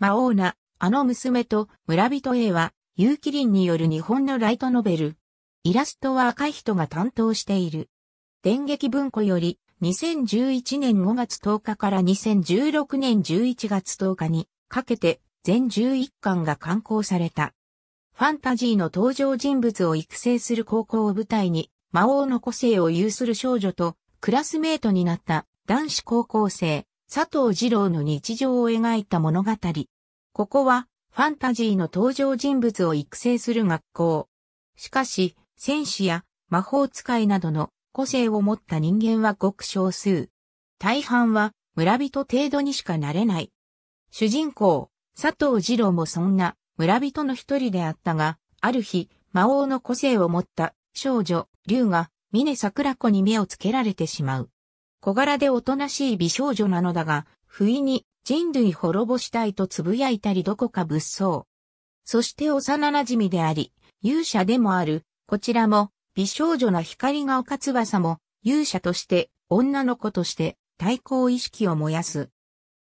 魔王な、あの娘と村人 A は、有機林による日本のライトノベル。イラストは赤い人が担当している。電撃文庫より、2011年5月10日から2016年11月10日にかけて全11巻が刊行された。ファンタジーの登場人物を育成する高校を舞台に魔王の個性を有する少女とクラスメートになった男子高校生佐藤二郎の日常を描いた物語。ここはファンタジーの登場人物を育成する学校。しかし、戦士や魔法使いなどの個性を持った人間はごく少数。大半は村人程度にしかなれない。主人公、佐藤二郎もそんな村人の一人であったが、ある日、魔王の個性を持った少女、竜が、峰桜子に目をつけられてしまう。小柄でおとなしい美少女なのだが、不意に人類滅ぼしたいと呟いたりどこか物騒。そして幼馴染であり、勇者でもある、こちらも、美少女な光が丘翼も、勇者として、女の子として、対抗意識を燃やす。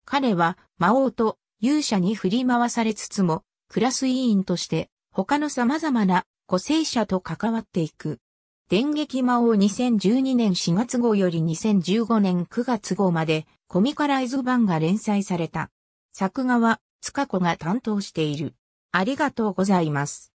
彼は、魔王と勇者に振り回されつつも、クラス委員として、他の様々な個性者と関わっていく。電撃魔王2012年4月号より2015年9月号までコミカライズ版が連載された。作画は塚子が担当している。ありがとうございます。